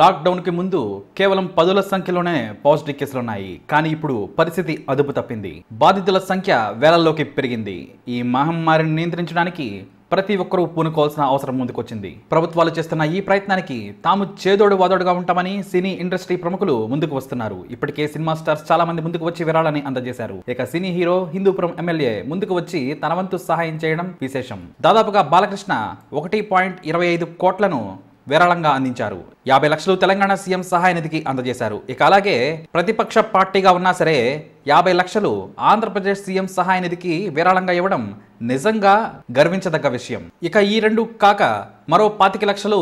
లాక్డౌన్కి ముందు కేవలం పదుల సంఖ్యలోనే పాజిటివ్ కేసులు ఉన్నాయి కానీ ఇప్పుడు పరిస్థితి అదుపు తప్పింది బాధితుల సంఖ్య వేలల్లోకి పెరిగింది ఈ మహమ్మారిని నియంత్రించడానికి ప్రతి ఒక్కరూ పూనుకోవాల్సిన అవసరం ముందుకొచ్చింది ప్రభుత్వాలు చేస్తున్న ఈ ప్రయత్నానికి తాము చేదోడు వాదోడుగా ఉంటామని సినీ ఇండస్ట్రీ ప్రముఖులు ముందుకు వస్తున్నారు ఇప్పటికే సినిమా స్టార్స్ చాలా మంది ముందుకు వచ్చి విరాళని అందజేశారు ఇక సినీ హీరో హిందూపురం ఎమ్మెల్యే ముందుకు వచ్చి తన వంతు సహాయం చేయడం విశేషం దాదాపుగా బాలకృష్ణ ఒకటి పాయింట్ ఇరవై ఐదు కోట్లను విరళంగా అందించారు యాభై లక్షలు తెలంగాణ సీఎం సహాయ నిధికి అందజేశారు ఇక అలాగే ప్రతిపక్ష పార్టీగా ఉన్నా సరే యాభై లక్షలు ఆంధ్రప్రదేశ్ సీఎం సహాయ నిధికి విరాళంగా ఇవ్వడం నిజంగా గర్వించదగ్గ విషయం ఇక ఈ రెండు కాక మరో పాతిక లక్షలు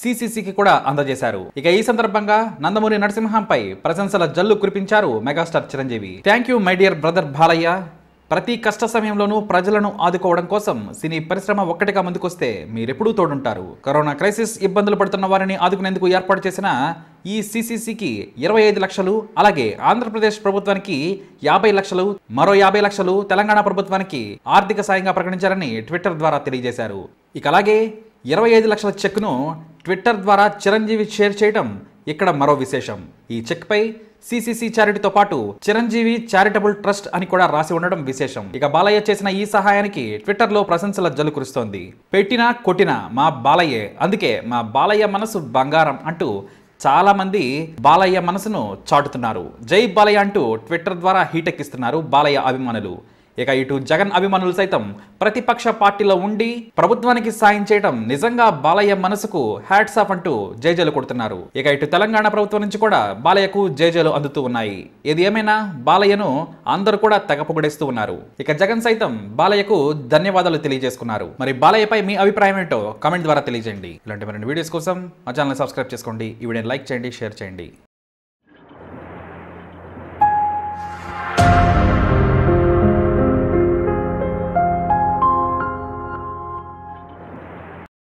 సిసిసికి కూడా అందజేశారు ఇక ఈ సందర్భంగా నందమూరి నరసింహంపై ప్రశంసల జల్లు కురిపించారు megastar Chiranjeevi thank you my dear brother Balayya ప్రతి కష్ట సమయంలోనూ ప్రజలను ఆదుకోవడం కోసం సినీ పరిశ్రమ ఒక్కటిగా ముందుకొస్తే మీరెప్పుడూ తోడుంటారు కరోనా క్రైసిస్ ఇబ్బందులు పడుతున్న వారిని ఆదుకునేందుకు ఏర్పాటు చేసిన ఈ సిసిసికి ఇరవై ఐదు లక్షలు అలాగే ఆంధ్రప్రదేశ్ ప్రభుత్వానికి యాభై లక్షలు మరో యాభై లక్షలు తెలంగాణ ప్రభుత్వానికి ఆర్థిక సాయంగా ప్రకటించారని ట్విట్టర్ ద్వారా తెలియజేశారు ఇక అలాగే ఇరవై ఐదు లక్షల చెక్ను ట్విట్టర్ ద్వారా చిరంజీవి షేర్ చేయడం ఇక్కడ మరో విశేషం ఈ చెక్పై సిసిసి చారిటీతో పాటు చిరంజీవి చారిటబుల్ ట్రస్ట్ అని కూడా రాసి ఉండడం విశేషం ఇక బాలయ్య చేసిన ఈ సహాయానికి ట్విట్టర్లో ప్రశంసల జల్లు కురుస్తోంది పెట్టినా కొట్టినా మా బాలయ్యే అందుకే మా బాలయ్య మనసు బంగారం అంటూ చాలా మంది బాలయ్య మనసును చాటుతున్నారు జై బాలయ్య అంటూ ట్విట్టర్ ద్వారా హీటెక్కిస్తున్నారు బాలయ్య అభిమానులు ఇక ఇటు జగన్ అభిమానులు సైతం ప్రతిపక్ష పార్టీలో ఉండి ప్రభుత్వానికి సాయం చేయడం నిజంగా బాలయ్య మనసుకు హ్యాట్స్ ఆఫ్ అంటూ జేజేలు కొడుతున్నారు ఇక ఇటు తెలంగాణ ప్రభుత్వం నుంచి కూడా బాలయ్యకు జేజేలు అందుతూ ఉన్నాయి ఇది ఏమైనా బాలయ్యను అందరూ కూడా తెగపొగడేస్తూ ఉన్నారు ఇక జగన్ సైతం బాలయ్యకు ధన్యవాదాలు తెలియజేసుకున్నారు మరి బాలయ్యపై మీ అభిప్రాయం ఏంటో కమెంట్ ద్వారా తెలియజేయండి ఇలాంటి మరిన్ని వీడియోస్ కోసం మా ఛానల్ సబ్స్క్రైబ్ చేసుకోండి ఈ వీడియోని లైక్ చేయండి షేర్ చేయండి